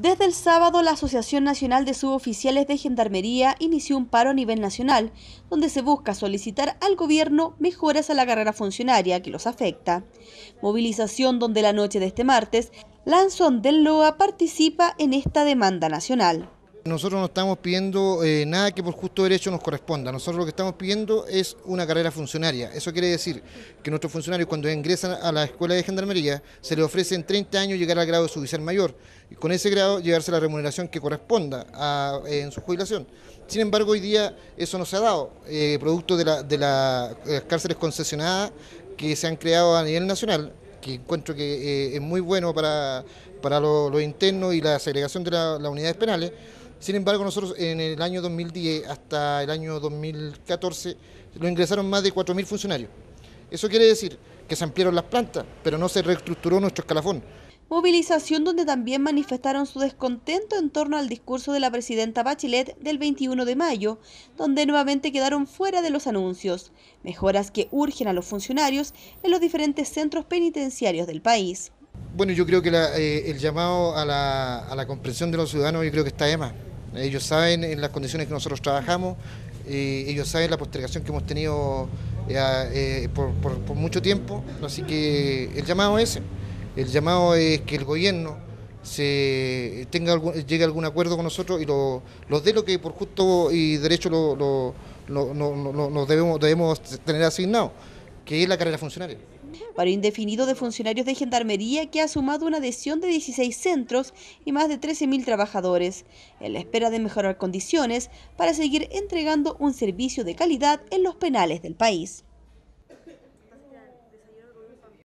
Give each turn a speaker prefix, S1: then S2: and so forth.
S1: Desde el sábado, la Asociación Nacional de Suboficiales de Gendarmería inició un paro a nivel nacional, donde se busca solicitar al gobierno mejoras a la carrera funcionaria que los afecta. Movilización donde la noche de este martes, Lanzón del Loa participa en esta demanda nacional.
S2: Nosotros no estamos pidiendo eh, nada que por justo derecho nos corresponda. Nosotros lo que estamos pidiendo es una carrera funcionaria. Eso quiere decir que nuestros funcionarios cuando ingresan a la escuela de gendarmería se les ofrece en 30 años llegar al grado de suboficial mayor y con ese grado llevarse la remuneración que corresponda eh, en su jubilación. Sin embargo, hoy día eso no se ha dado, eh, producto de, las cárceles concesionadas que se han creado a nivel nacional que encuentro que es muy bueno para, los internos y la segregación de las unidades penales, sin embargo, nosotros en el año 2010 hasta el año 2014 lo ingresaron más de 4.000 funcionarios. Eso quiere decir que se ampliaron las plantas, pero no se reestructuró nuestro escalafón.
S1: Movilización donde también manifestaron su descontento en torno al discurso de la presidenta Bachelet del 21 de mayo, donde nuevamente quedaron fuera de los anuncios, mejoras que urgen a los funcionarios en los diferentes centros penitenciarios del país.
S2: Bueno, yo creo que eh, el llamado a la, comprensión de los ciudadanos yo creo que está de ellos saben en las condiciones que nosotros trabajamos, ellos saben la postergación que hemos tenido eh, eh, por, mucho tiempo, así que el llamado es ese. El llamado es que el gobierno se eh, tenga llegue a algún acuerdo con nosotros y los lo dé lo que por justo y derecho lo, debemos, debemos tener asignado, que es la carrera funcionaria
S1: paro indefinido de funcionarios de Gendarmería que ha sumado una adhesión de 16 centros y más de 13.000 trabajadores, en la espera de mejorar condiciones para seguir entregando un servicio de calidad en los penales del país.